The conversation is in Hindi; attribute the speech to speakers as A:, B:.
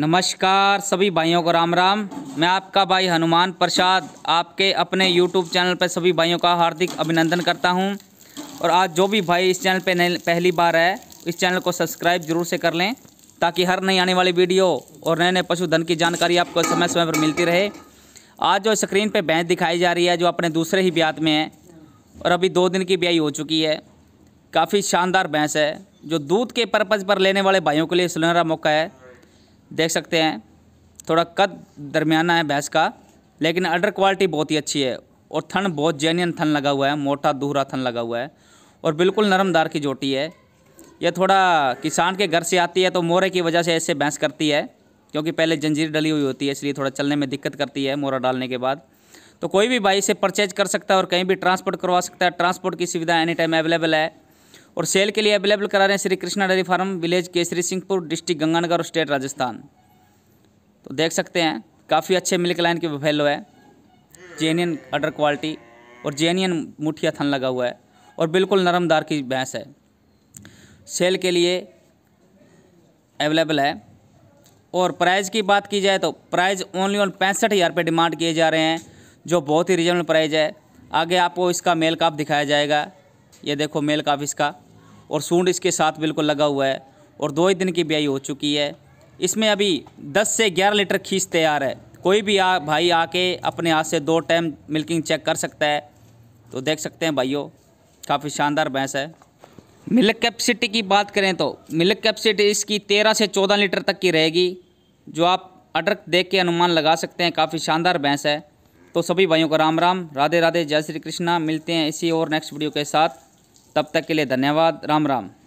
A: नमस्कार सभी भाइयों को राम राम मैं आपका भाई हनुमान प्रसाद आपके अपने यूट्यूब चैनल पर सभी भाइयों का हार्दिक अभिनंदन करता हूं और आज जो भी भाई इस चैनल पर पहली बार है इस चैनल को सब्सक्राइब जरूर से कर लें ताकि हर नई आने वाली वीडियो और नए नए पशुधन की जानकारी आपको समय समय पर मिलती रहे आज जो स्क्रीन पर भैंस दिखाई जा रही है जो अपने दूसरे ही ब्यात में है और अभी दो दिन की ब्याई हो चुकी है काफ़ी शानदार भैंस है जो दूध के पर्पज़ पर लेने वाले भाइयों के लिए सुनहरा मौका है देख सकते हैं थोड़ा कद दरमियाना है भैंस का लेकिन अडर क्वालिटी बहुत ही अच्छी है और थन बहुत जेन्यन थन लगा हुआ है मोटा दूहरा थन लगा हुआ है और बिल्कुल नरमदार की जोटी है यह थोड़ा किसान के घर से आती है तो मोरे की वजह से ऐसे भैंस करती है क्योंकि पहले जंजीर डली हुई होती है इसलिए थोड़ा चलने में दिक्कत करती है मोरा डालने के बाद तो कोई भी भाई इसे परचेज कर सकता है और कहीं भी ट्रांसपोर्ट करवा सकता है ट्रांसपोर्ट की सुविधा एनी टाइम अवेलेबल है और सेल के लिए अवेलेबल करा रहे हैं Shri Krishna dairy farm village Kesari Singhpur district Ganganagar और स्टेट राजस्थान तो देख सकते हैं काफ़ी अच्छे मिल्क लाइन के फैलो है जेनियन अडर क्वालिटी और जेनियन मुठिया थन लगा हुआ है और बिल्कुल नरमदार की भैंस है सेल के लिए अवेलेबल है और प्राइज़ की बात की जाए तो प्राइज़ ओनली ऑन पैंसठ हज़ार रुपये डिमांड किए जा रहे हैं जो बहुत ही रिजनेबल प्राइज़ है आगे आपको इसका मेल काप दिखाया जाएगा ये देखो मेल काप इसका और सूंड इसके साथ बिल्कुल लगा हुआ है और दो ही दिन की ब्याई हो चुकी है इसमें अभी 10 से 11 लीटर खींच तैयार है कोई भी आ भाई आके अपने हाथ से दो टाइम मिल्किंग चेक कर सकता है तो देख सकते हैं भाइयों काफ़ी शानदार भैंस है मिल्क कैपेसिटी की बात करें तो मिल्क कैपेसिटी इसकी तेरह से चौदह लीटर तक की रहेगी जो आप अडरक देख के अनुमान लगा सकते हैं काफ़ी शानदार भैंस है तो सभी भाइयों को राम राम राधे राधे जय श्री कृष्णा मिलते हैं इसी और नेक्स्ट वीडियो के साथ तब तक के लिए धन्यवाद राम राम